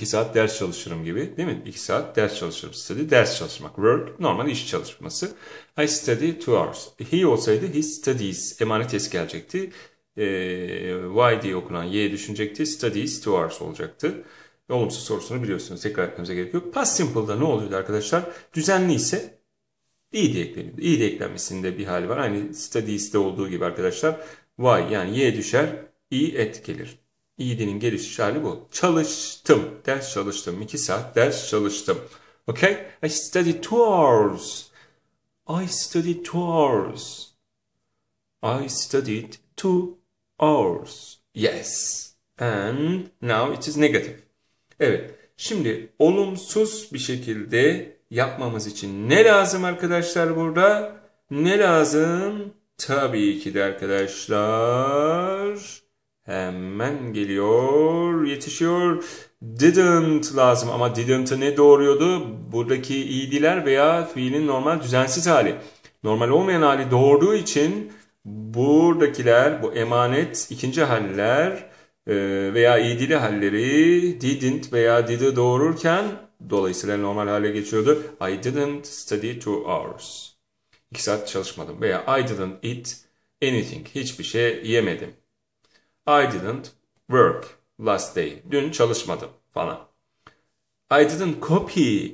2 saat ders çalışırım gibi değil mi? 2 saat ders çalışırım. Study ders çalışmak. Work normal iş çalışması. I study 2 hours. He olsaydı he studies. Emanet es gelecekti. E, ee, y diye okunan y düşünecekti. Studies 2 hours olacaktı. Olumsuz sorusunu biliyorsunuz. Tekrar etmemize gerek yok. Past simple'da ne oluyordu arkadaşlar? Düzenli ise iyi de ekleniyordu. İyi de eklenmesinde bir hali var. Aynı studies'te olduğu gibi arkadaşlar. Y yani y düşer, i et gelir. ED'nin gelişiş hali bu. Çalıştım. Ders çalıştım. 2 saat ders çalıştım. Okay? I studied two hours. I studied two hours. I studied two hours. Yes. And now it is negative. Evet. Şimdi olumsuz bir şekilde yapmamız için ne lazım arkadaşlar burada? Ne lazım? Tabii ki de arkadaşlar Hemen geliyor, yetişiyor. Didn't lazım ama didn't'ı ne doğuruyordu? Buradaki i'diler veya fiilin normal düzensiz hali. Normal olmayan hali doğurduğu için buradakiler, bu emanet ikinci haller e, veya i'dili halleri didn't veya did'i doğururken dolayısıyla normal hale geçiyordu. I didn't study two hours. İki saat çalışmadım veya I didn't eat anything. Hiçbir şey yemedim. I didn't work last day. Dün çalışmadım falan. I didn't copy.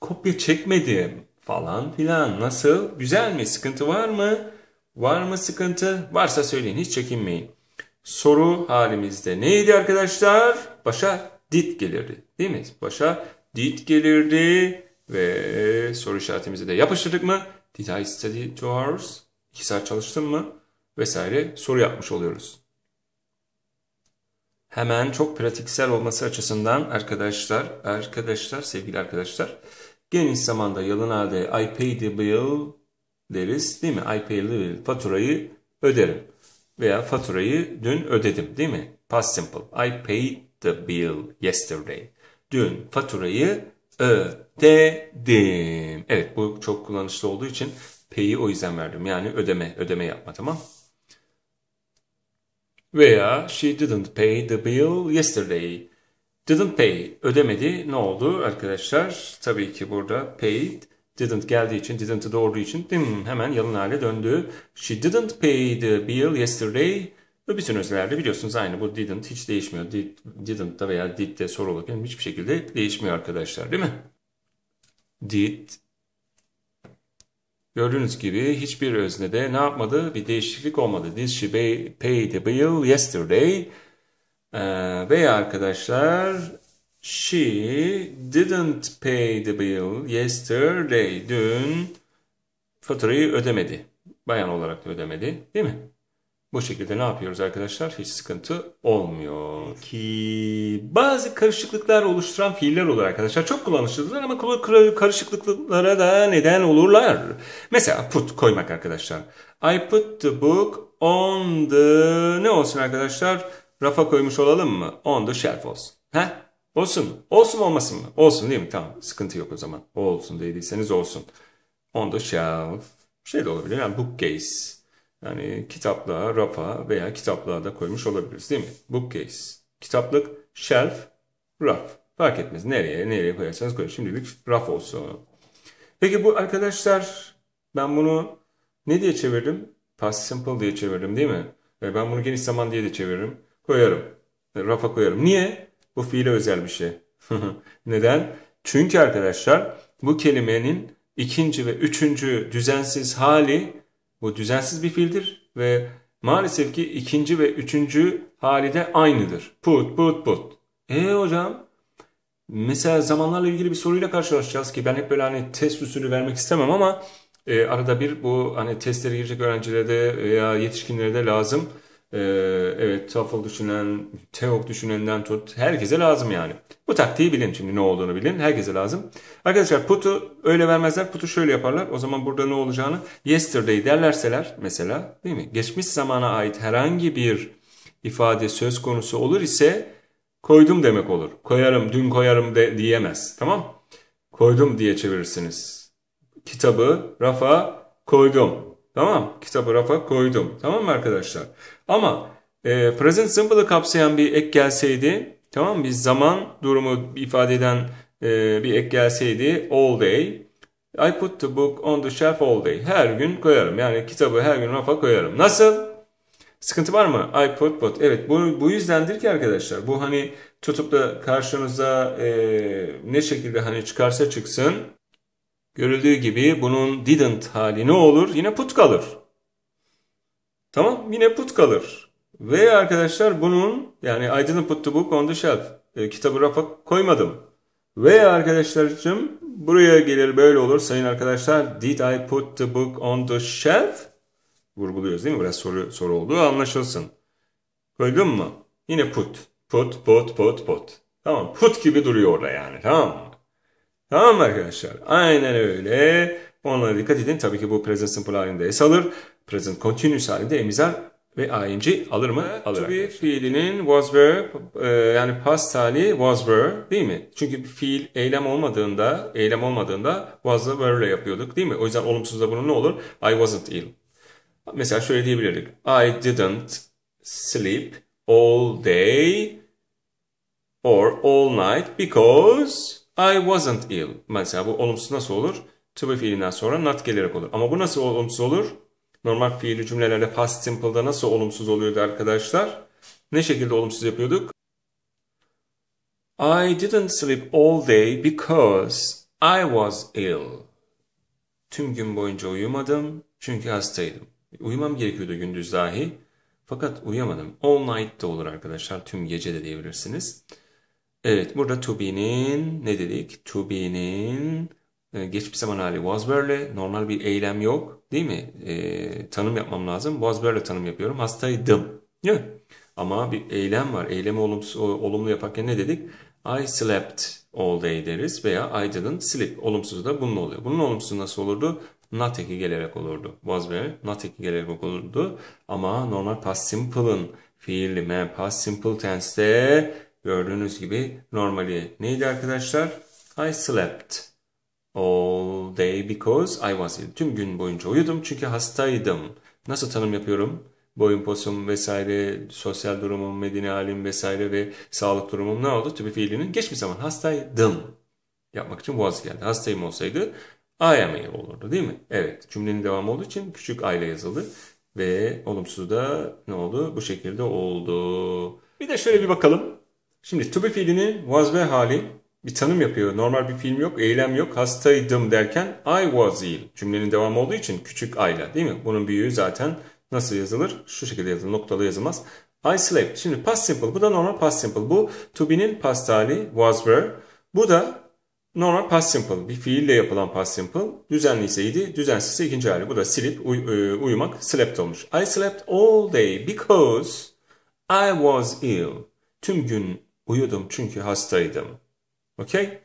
Kopya çekmedim falan filan. Nasıl? Güzel mi? Sıkıntı var mı? Var mı sıkıntı? Varsa söyleyin hiç çekinmeyin. Soru halimizde neydi arkadaşlar? Başa did gelirdi değil mi? Başa did gelirdi ve soru işaretimizi de yapıştırdık mı? Did I study two hours? İki saat çalıştım mı? vesaire soru yapmış oluyoruz. Hemen çok pratiksel olması açısından arkadaşlar, arkadaşlar, sevgili arkadaşlar geniş zamanda yalın halde I pay the bill deriz değil mi? I pay the bill faturayı öderim veya faturayı dün ödedim değil mi? Past simple. I paid the bill yesterday. Dün faturayı ödedim. Evet bu çok kullanışlı olduğu için pay'i o yüzden verdim. Yani ödeme, ödeme yapma tamam veya she didn't pay the bill yesterday. Didn't pay ödemedi ne oldu arkadaşlar? Tabii ki burada paid didn't geldiği için didn't'ı doğurduğu için dim, hmm, hemen yalın hale döndü. She didn't pay the bill yesterday. Ve bütün öznelerde biliyorsunuz aynı bu didn't hiç değişmiyor. Did, didn't da veya did de soru olurken hiçbir şekilde değişmiyor arkadaşlar değil mi? Did Gördüğünüz gibi hiçbir özne de ne yapmadı? Bir değişiklik olmadı. This she paid the bill yesterday. Ee, Veya arkadaşlar she didn't pay the bill yesterday. Dün faturayı ödemedi. Bayan olarak da ödemedi değil mi? Bu şekilde ne yapıyoruz arkadaşlar? Hiç sıkıntı olmuyor. Ki bazı karışıklıklar oluşturan fiiller olur arkadaşlar. Çok kullanışlıdırlar ama karışıklıklara da neden olurlar. Mesela put koymak arkadaşlar. I put the book on the ne olsun arkadaşlar? Rafa koymuş olalım mı? On the shelf olsun. He? Olsun Olsun olmasın mı? Olsun değil mi? Tamam. Sıkıntı yok o zaman. O olsun dediyseniz olsun. On the shelf. Şey de olabilir. Yani bookcase yani kitaplığa, rafa veya kitaplığa da koymuş olabiliriz değil mi? Bookcase. Kitaplık, shelf, raf. Fark etmez. Nereye, nereye koyarsanız koyun. Şimdilik raf olsun. Peki bu arkadaşlar ben bunu ne diye çevirdim? Past simple diye çevirdim değil mi? Ben bunu geniş zaman diye de çeviririm. Koyarım. Rafa koyarım. Niye? Bu fiile özel bir şey. Neden? Çünkü arkadaşlar bu kelimenin ikinci ve üçüncü düzensiz hali bu düzensiz bir fiildir ve maalesef ki ikinci ve üçüncü hali de aynıdır. Put, put, put. E hocam mesela zamanlarla ilgili bir soruyla karşılaşacağız ki ben hep böyle hani test usulü vermek istemem ama e, arada bir bu hani testlere girecek öğrencilere de veya yetişkinlere de lazım. Ee, evet Tafel düşünen, Teok düşünenden tut. Herkese lazım yani. Bu taktiği bilin şimdi ne olduğunu bilin. Herkese lazım. Arkadaşlar putu öyle vermezler. Putu şöyle yaparlar. O zaman burada ne olacağını yesterday derlerseler mesela değil mi? Geçmiş zamana ait herhangi bir ifade söz konusu olur ise koydum demek olur. Koyarım, dün koyarım de diyemez. Tamam? Koydum diye çevirirsiniz. Kitabı rafa koydum. Tamam kitabı rafa koydum. Tamam mı arkadaşlar? Ama e, present simple'ı kapsayan bir ek gelseydi tamam bir zaman durumu ifade eden e, bir ek gelseydi all day I put the book on the shelf all day. Her gün koyarım. Yani kitabı her gün rafa koyarım. Nasıl? Sıkıntı var mı? I put but. Evet bu, bu yüzdendir ki arkadaşlar. Bu hani tutup da karşınıza e, ne şekilde hani çıkarsa çıksın Görüldüğü gibi bunun didn't hali ne olur? Yine put kalır. Tamam yine put kalır. Ve arkadaşlar bunun yani I didn't put the book on the shelf. E, kitabı rafa koymadım. Ve arkadaşlarım buraya gelir böyle olur sayın arkadaşlar. Did I put the book on the shelf? Vurguluyoruz değil mi? Biraz soru, soru olduğu anlaşılsın. Koydun mu? Yine put. Put, put, put, put. Tamam put gibi duruyor orada yani tamam mı? Tamam mı arkadaşlar? Aynen öyle. Onlara dikkat edin. Tabii ki bu present simple halinde S alır. Present continuous halinde emizar ve ing alır mı? Evet, alır. To be fiilinin was were e, yani past hali was were değil mi? Çünkü fiil eylem olmadığında eylem olmadığında was were ile yapıyorduk değil mi? O yüzden olumsuzda bunun ne olur? I wasn't ill. Mesela şöyle diyebilirdik. I didn't sleep all day or all night because I wasn't ill. Mesela bu olumsuz nasıl olur? To be fiilinden sonra not gelerek olur. Ama bu nasıl olumsuz olur? Normal fiili cümlelerde past simple'da nasıl olumsuz oluyordu arkadaşlar? Ne şekilde olumsuz yapıyorduk? I didn't sleep all day because I was ill. Tüm gün boyunca uyumadım çünkü hastaydım. Uyumam gerekiyordu gündüz dahi. Fakat uyuyamadım. All night de olur arkadaşlar. Tüm gece de diyebilirsiniz. Evet burada to be'nin ne dedik? To be'nin e, geçmiş zaman hali was böyle normal bir eylem yok değil mi? E, tanım yapmam lazım. Was böyle tanım yapıyorum. Hastaydım. Değil Ama bir eylem var. Eylemi olumsuz, olumlu yaparken ne dedik? I slept all day deriz veya I didn't sleep. Olumsuz da bunun oluyor. Bunun olumsuzu nasıl olurdu? Not eki gelerek olurdu. Was böyle. not eki gelerek olurdu. Ama normal past simple'ın fiili me past simple tense'te Gördüğünüz gibi normali neydi arkadaşlar? I slept all day because I was ill. Tüm gün boyunca uyudum çünkü hastaydım. Nasıl tanım yapıyorum? Boyun posum vesaire, sosyal durumum, medeni halim vesaire ve sağlık durumum ne oldu? Tübü fiilinin geçmiş zaman hastaydım yapmak için was geldi. Hastayım olsaydı I am ill olurdu değil mi? Evet cümlenin devamı olduğu için küçük ile yazıldı. Ve olumsuzu da ne oldu? Bu şekilde oldu. Bir de şöyle bir bakalım. Şimdi to be fiilini was be hali bir tanım yapıyor. Normal bir film yok, eylem yok. Hastaydım derken I was ill. Cümlenin devamı olduğu için küçük ayla değil mi? Bunun büyüğü zaten nasıl yazılır? Şu şekilde yazılır. Noktalı yazılmaz. I slept. Şimdi past simple. Bu da normal past simple. Bu to be'nin past hali was were. Bu da normal past simple. Bir fiille yapılan past simple. düzenli Düzenliyseydi, düzensizse ikinci hali. Bu da sleep, uy e, uyumak, slept olmuş. I slept all day because I was ill. Tüm gün Uyudum çünkü hastaydım. Okay?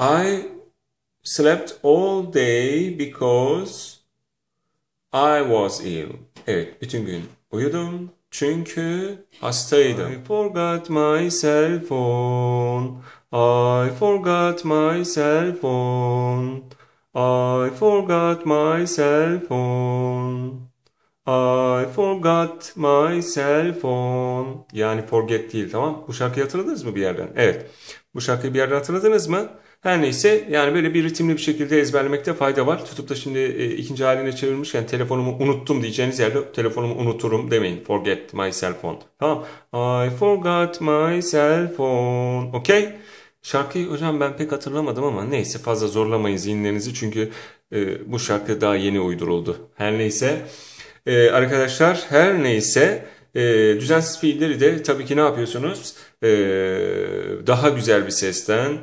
I slept all day because I was ill. Evet, bütün gün uyudum çünkü hastaydım. I forgot my cell phone. I forgot my cell phone. I forgot my cell phone. I forgot my cell phone. Yani forget değil tamam. Bu şarkıyı hatırladınız mı bir yerden? Evet. Bu şarkıyı bir yerden hatırladınız mı? Her neyse yani böyle bir ritimli bir şekilde ezberlemekte fayda var. Tutup da şimdi e, ikinci haline çevirmişken yani telefonumu unuttum diyeceğiniz yerde telefonumu unuturum demeyin. Forget my cell phone. Tamam. I forgot my cell phone. Okay. Şarkıyı hocam ben pek hatırlamadım ama neyse fazla zorlamayın zihinlerinizi çünkü e, bu şarkı daha yeni uyduruldu. Her neyse. E, arkadaşlar her neyse e, düzensiz fiilleri de tabii ki ne yapıyorsunuz? E, daha güzel bir sesten,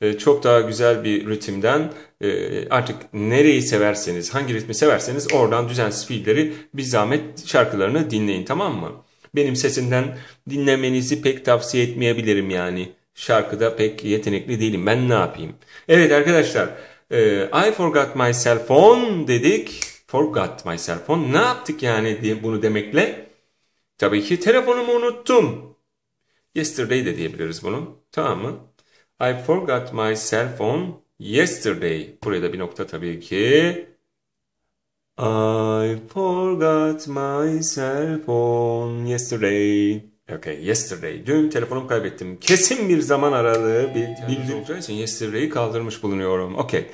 e, çok daha güzel bir ritimden e, artık nereyi severseniz, hangi ritmi severseniz oradan düzensiz fiilleri bir zahmet şarkılarını dinleyin tamam mı? Benim sesimden dinlemenizi pek tavsiye etmeyebilirim yani. Şarkıda pek yetenekli değilim. Ben ne yapayım? Evet arkadaşlar. E, I forgot my cell phone dedik. Forgot my cell phone. Ne yaptık yani diye bunu demekle? Tabii ki telefonumu unuttum. Yesterday de diyebiliriz bunu. Tamam mı? I forgot my cell phone yesterday. Buraya da bir nokta tabii ki. I forgot my cell phone yesterday. Okay, yesterday. Dün telefonumu kaybettim. Kesin bir zaman aralığı bildiğimiz olacağı için yesterday'i kaldırmış bulunuyorum. Okay.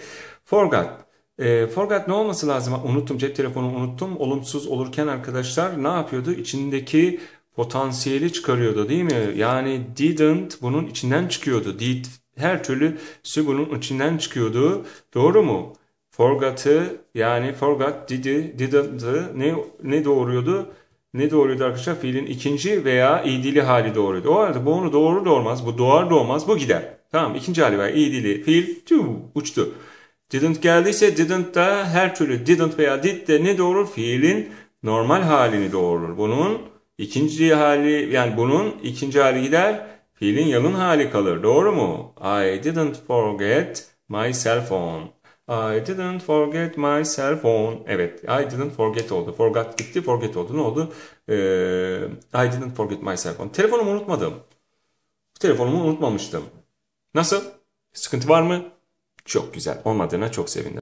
Forgot. E, forgot ne olması lazım? Unuttum cep telefonumu unuttum. Olumsuz olurken arkadaşlar ne yapıyordu? İçindeki potansiyeli çıkarıyordu değil mi? Yani didn't bunun içinden çıkıyordu. Did her türlü su bunun içinden çıkıyordu. Doğru mu? Forgot'ı yani forgot did'i didn't'ı ne, ne doğuruyordu? Ne doğuruyordu arkadaşlar? Fiilin ikinci veya idili hali doğuruyordu. O halde bu onu doğru doğurmaz. Bu doğar doğmaz. Bu gider. Tamam ikinci hali var. İdili fiil tüm uçtu. Didn't geldiyse didn't da her türlü didn't veya did de ne doğurur? Fiilin normal halini doğurur. Bunun ikinci hali yani bunun ikinci hali gider. Fiilin yalın hali kalır. Doğru mu? I didn't forget my cell phone. I didn't forget my cell phone. Evet. I didn't forget oldu. Forgot gitti. Forget oldu. Ne oldu? Ee, I didn't forget my cell phone. Telefonumu unutmadım. Telefonumu unutmamıştım. Nasıl? Sıkıntı var mı? Çok güzel. Olmadığına çok sevindim.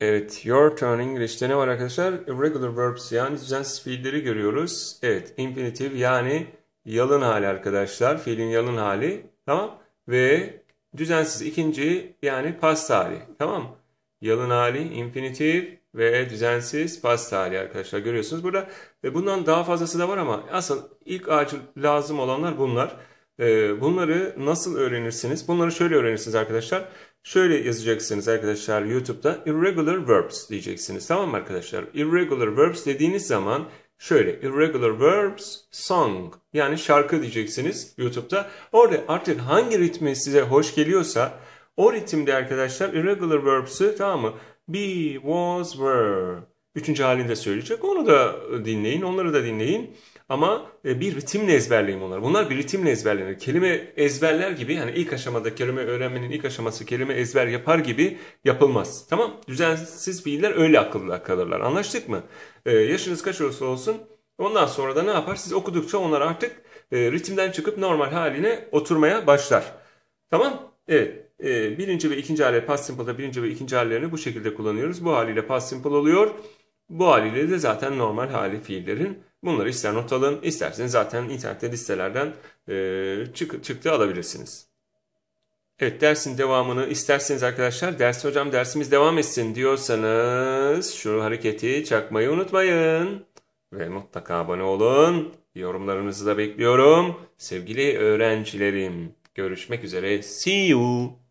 Evet, your turn English'te ne var arkadaşlar? Irregular verbs yani düzensiz fiilleri görüyoruz. Evet, infinitive yani yalın hali arkadaşlar. Fiilin yalın hali. Tamam. Ve düzensiz ikinci yani past hali. Tamam Yalın hali, infinitive ve düzensiz past hali arkadaşlar. Görüyorsunuz burada. Ve bundan daha fazlası da var ama asıl ilk acil lazım olanlar bunlar. Ee, bunları nasıl öğrenirsiniz? Bunları şöyle öğrenirsiniz arkadaşlar. Şöyle yazacaksınız arkadaşlar YouTube'da irregular verbs diyeceksiniz. Tamam arkadaşlar? Irregular verbs dediğiniz zaman şöyle irregular verbs song yani şarkı diyeceksiniz YouTube'da. Orada artık hangi ritmi size hoş geliyorsa o ritimde arkadaşlar irregular verbs'ı tamam mı? Be, was, were. Üçüncü halinde söyleyecek. Onu da dinleyin. Onları da dinleyin. Ama e, bir ritimle ezberleyin bunlar. Bunlar bir ritimle ezberlenir. Kelime ezberler gibi yani ilk aşamada kelime öğrenmenin ilk aşaması kelime ezber yapar gibi yapılmaz. Tamam düzensiz fiiller öyle akılda kalırlar. Anlaştık mı? E, yaşınız kaç olursa olsun ondan sonra da ne yapar? Siz okudukça onlar artık e, ritimden çıkıp normal haline oturmaya başlar. Tamam? Evet. birinci ve ikinci hale past simple'da birinci ve ikinci hallerini bu şekilde kullanıyoruz. Bu haliyle past simple oluyor. Bu haliyle de zaten normal hali fiillerin Bunları ister not alın, isterseniz zaten internette listelerden e, çık, çıktı alabilirsiniz. Evet dersin devamını isterseniz arkadaşlar ders hocam dersimiz devam etsin diyorsanız şu hareketi çakmayı unutmayın. Ve mutlaka abone olun. Yorumlarınızı da bekliyorum. Sevgili öğrencilerim görüşmek üzere. See you.